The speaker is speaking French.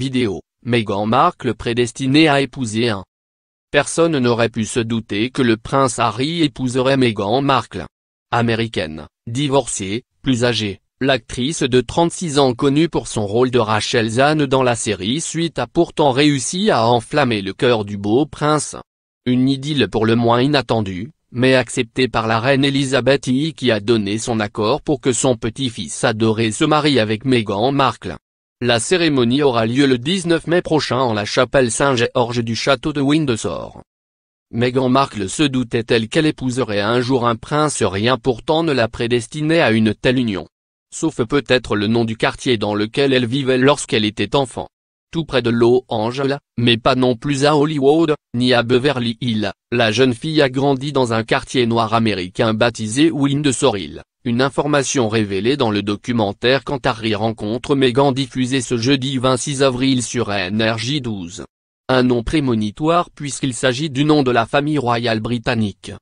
Vidéo, Meghan Markle prédestinée à épouser un. Personne n'aurait pu se douter que le prince Harry épouserait Meghan Markle. Américaine, divorcée, plus âgée, l'actrice de 36 ans connue pour son rôle de Rachel Zane dans la série Suite a pourtant réussi à enflammer le cœur du beau prince. Une idylle pour le moins inattendue, mais acceptée par la reine Elisabeth I qui a donné son accord pour que son petit-fils adoré se marie avec Meghan Markle. La cérémonie aura lieu le 19 mai prochain en la chapelle Saint-Georges du château de Windsor. Meghan Markle se doutait-elle qu'elle épouserait un jour un prince rien pourtant ne la prédestinait à une telle union. Sauf peut-être le nom du quartier dans lequel elle vivait lorsqu'elle était enfant. Tout près de Los Angeles, mais pas non plus à Hollywood, ni à Beverly Hills, la jeune fille a grandi dans un quartier noir américain baptisé Windsor Hill. Une information révélée dans le documentaire Harry rencontre Meghan diffusé ce jeudi 26 avril sur NRJ12. Un nom prémonitoire puisqu'il s'agit du nom de la famille royale britannique.